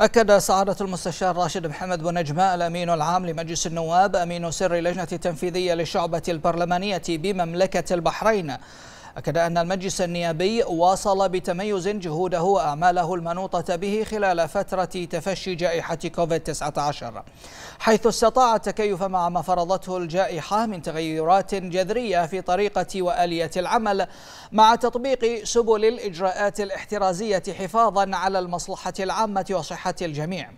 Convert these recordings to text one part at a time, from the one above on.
أكد سعادة المستشار راشد محمد بنجماء الأمين العام لمجلس النواب أمين سر اللجنة التنفيذية للشعبة البرلمانية بمملكة البحرين أكد أن المجلس النيابي واصل بتميز جهوده وأعماله المنوطة به خلال فترة تفشي جائحة كوفيد-19 حيث استطاع التكيف مع ما فرضته الجائحة من تغيرات جذرية في طريقة وآلية العمل مع تطبيق سبل الإجراءات الاحترازية حفاظا على المصلحة العامة وصحة الجميع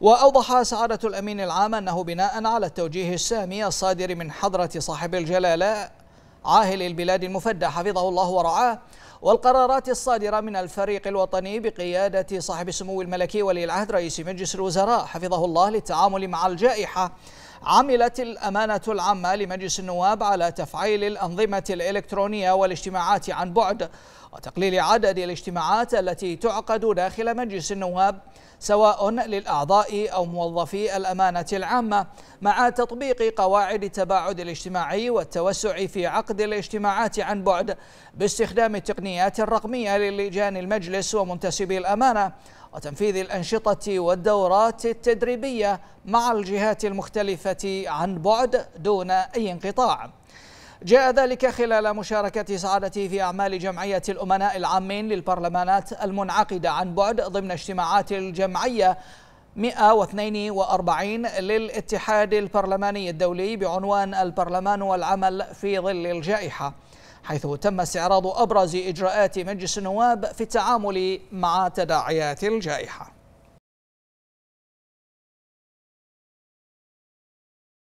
وأوضح سعادة الأمين العام أنه بناء على التوجيه السامي الصادر من حضرة صاحب الجلالة عاهل البلاد المفدى حفظه الله ورعاه والقرارات الصادرة من الفريق الوطني بقيادة صاحب السمو الملكي ولي العهد رئيس مجلس الوزراء حفظه الله للتعامل مع الجائحة عملت الأمانة العامة لمجلس النواب على تفعيل الأنظمة الإلكترونية والاجتماعات عن بعد وتقليل عدد الاجتماعات التي تعقد داخل مجلس النواب سواء للأعضاء أو موظفي الأمانة العامة مع تطبيق قواعد التباعد الاجتماعي والتوسع في عقد الاجتماعات عن بعد باستخدام التقنيات الرقمية للجان المجلس ومنتسبي الأمانة وتنفيذ الأنشطة والدورات التدريبية مع الجهات المختلفة عن بعد دون أي انقطاع جاء ذلك خلال مشاركة سعادته في أعمال جمعية الأمناء العامين للبرلمانات المنعقدة عن بعد ضمن اجتماعات الجمعية 142 للاتحاد البرلماني الدولي بعنوان البرلمان والعمل في ظل الجائحة حيث تم استعراض أبرز إجراءات مجلس النواب في التعامل مع تداعيات الجائحة